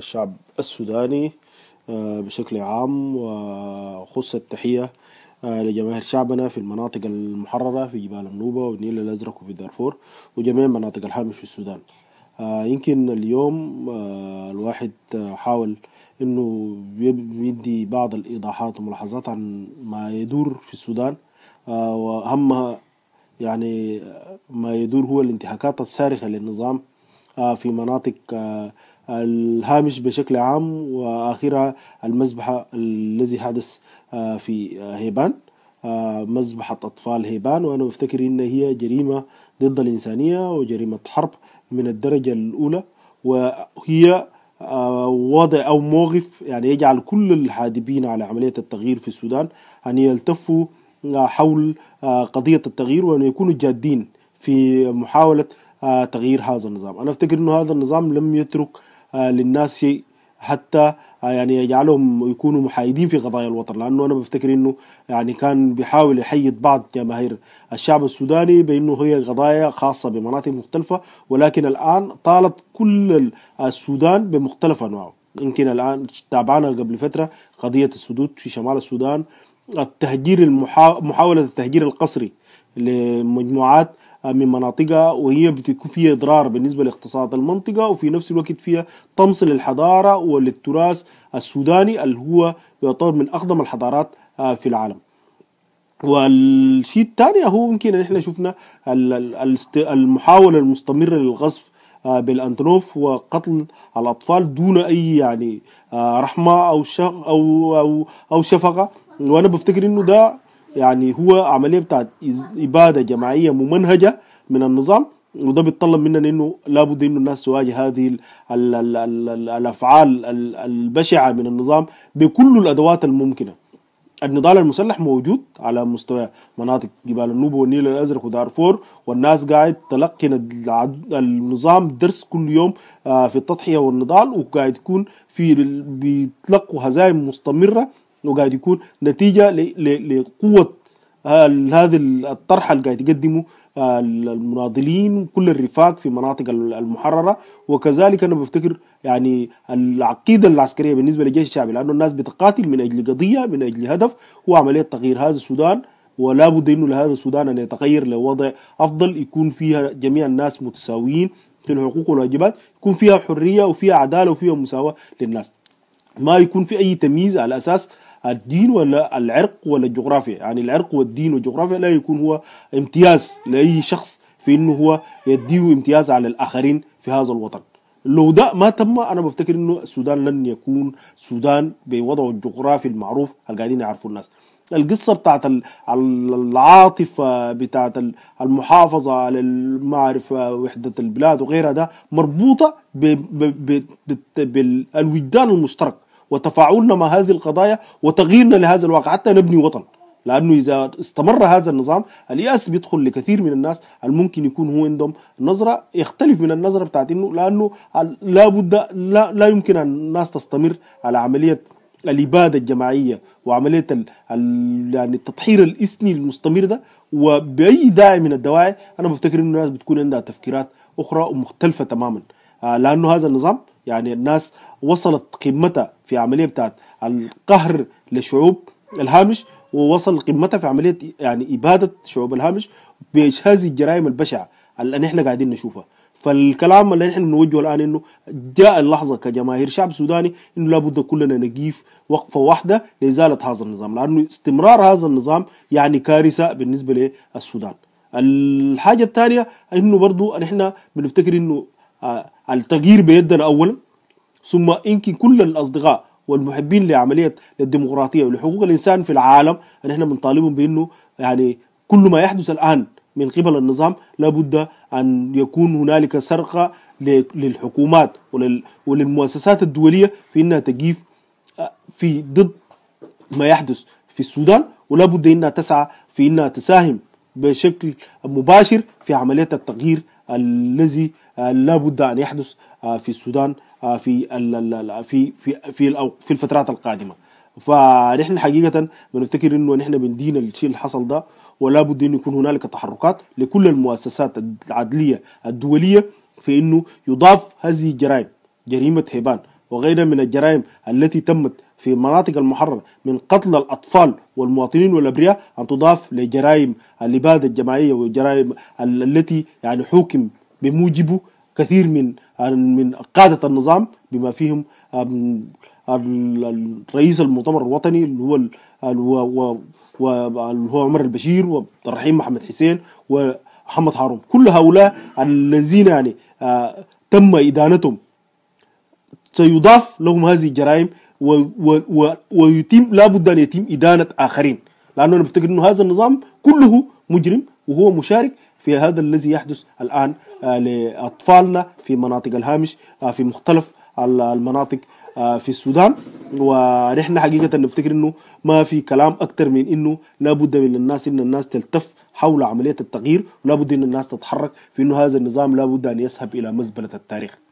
الشعب السوداني آه، بشكل عام وخص التحية آه، لجماهير شعبنا في المناطق المحررة في جبال النوبة والنيل الأزرق وفي الدارفور وجميع مناطق الهامش في السودان آه، يمكن اليوم الواحد حاول انه يدي بعض الايضاحات وملاحظات عن ما يدور في السودان واهمها يعني ما يدور هو الانتهاكات الصارخة للنظام في مناطق الهامش بشكل عام وآخرها المذبحة الذي حدث آه، في آه، هيبان آه، مذبحة أطفال هيبان وأنا أفتكر إن هي جريمة ضد الإنسانية وجريمة حرب من الدرجة الأولى وهي وضع أو موقف يعني يجعل كل الحادبين على عملية التغيير في السودان أن يلتفوا حول قضية التغيير وأن يكونوا جادين في محاولة تغيير هذا النظام أنا أفتكر أن هذا النظام لم يترك آه، للناس حتى آه، يعني يجعلهم يكونوا محايدين في قضايا الوطن لانه انا بفتكر انه يعني كان بيحاول يحيد بعض جماهير الشعب السوداني بانه هي قضايا خاصه بمناطق مختلفه ولكن الان طالت كل السودان بمختلف انواعه يمكن الان تابعنا قبل فتره قضيه السدود في شمال السودان التهجير المحاولة التهجير القسري لمجموعات من مناطقها وهي بتكون فيها اضرار بالنسبه لاقتصاد المنطقه وفي نفس الوقت فيها طمس للحضاره وللتراث السوداني اللي هو يعتبر من اقدم الحضارات آه، في العالم. والشيء الثاني هو يمكن احنا شفنا المحاوله المستمره للغصب آه، بالانتروف وقتل الاطفال دون اي يعني آه، رحمه او شغ او او, أو شفقه وانا بفتكر انه ده يعني هو عمليه بتاعت اباده جماعيه ممنهجه من النظام وده بيتطلب مننا انه لابد انه الناس تواجه هذه الـ الـ الـ الـ الـ الافعال البشعه من النظام بكل الادوات الممكنه. النضال المسلح موجود على مستوى مناطق جبال النوبه والنيل الازرق ودارفور والناس قاعد تلقن النظام درس كل يوم آه، في التضحيه والنضال وقاعد يكون في بيتلقوا هزايم مستمره انه قاعد يكون نتيجه لقوه آه، هذا الطرح اللي قاعد يقدمه آه، المناضلين كل الرفاق في مناطق المحرره وكذلك انا بفتكر يعني العقيده العسكريه بالنسبه للجيش الشعبي لانه الناس بتقاتل من اجل قضيه من اجل هدف هو عمليه تغيير هذا السودان ولا بد انه لهذا السودان ان يتغير لوضع افضل يكون فيها جميع الناس متساويين في الحقوق والواجبات يكون فيها حريه وفيها عداله وفيها مساواه للناس ما يكون في اي تمييز على اساس الدين ولا العرق ولا الجغرافيا يعني العرق والدين والجغرافيا لا يكون هو امتياز لأي شخص في انه هو يديه امتياز على الآخرين في هذا الوطن لو ده ما تم انا بفتكر انه السودان لن يكون سودان بوضعه الجغرافي المعروف اللي قاعدين يعرفوا الناس القصه بتاعت العاطفه بتاعت المحافظه على المعرفه وحده البلاد وغيرها ده مربوطه بالوجدان المشترك وتفاعلنا مع هذه القضايا وتغييرنا لهذا الواقع حتى نبني وطن لانه اذا استمر هذا النظام الياس بيدخل لكثير من الناس الممكن يكون هو عندهم نظره يختلف من النظره بتاعت انه لانه لا بد لا, لا يمكن ان الناس تستمر على عمليه الاباده الجماعيه وعمليه الـ الـ يعني التطهير الاثني المستمر ده وباي داعي من الدواعي انا بفتكر انه الناس بتكون عندها تفكيرات اخرى ومختلفه تماما آه، لانه هذا النظام يعني الناس وصلت قمتها في عمليه بتاعت القهر لشعوب الهامش ووصل قمتها في عمليه يعني اباده شعوب الهامش بهذه الجرائم البشعه اللي احنا قاعدين نشوفها فالكلام اللي نحن بنوجهه الان انه جاء اللحظه كجماهير شعب سوداني انه لابد كلنا نقيف وقفه واحده لازاله هذا النظام لانه استمرار هذا النظام يعني كارثه بالنسبه للسودان الحاجه الثانيه انه برضو نحن بنفتكر انه آه، التغيير بيدنا أولا ثم يمكن كل الأصدقاء والمحبين لعملية الديمقراطيه ولحقوق الإنسان في العالم أن احنا بنطالبهم بأنه يعني كل ما يحدث الآن من قبل النظام لابد أن يكون هنالك سرقة للحكومات وللمؤسسات الدولية في أنها تجيف آه، في ضد ما يحدث في السودان ولا بد انها تسعى في انها تساهم بشكل مباشر في عمليه التغيير الذي آه، لا بد أن يحدث آه، في السودان آه، في في في في, في الفترات القادمة فنحن حقيقة بنفتكر إنه نحن بندين الشيء اللي حصل ده ولا بد أن يكون هنالك تحركات لكل المؤسسات العدلية الدولية في إنه يضاف هذه الجرائم جريمة هيبان وغيرها من الجرائم التي تمت في مناطق المحررة من قتل الأطفال والمواطنين والأبرياء أن تضاف لجرائم الإبادة الجماعية والجرائم التي يعني حكم بموجبه كثير من من قادة النظام بما فيهم الرئيس المؤتمر الوطني اللي هو اللي هو عمر البشير وعبد الرحيم محمد حسين ومحمد هارون كل هؤلاء الذين يعني آه، تم إدانتهم سيضاف لهم هذه الجرائم و و و ويتم لابد ان يتم ادانه اخرين لانه انا بفتكر انه هذا النظام كله مجرم وهو مشارك في هذا الذي يحدث الان آه، لاطفالنا في مناطق الهامش آه، في مختلف المناطق آه، في السودان ونحن حقيقة نفتكر انه ما في كلام اكثر من انه لابد من الناس ان الناس تلتف حول عملية التغيير ولابد ان الناس تتحرك في انه هذا النظام لابد ان يذهب الى مزبلة التاريخ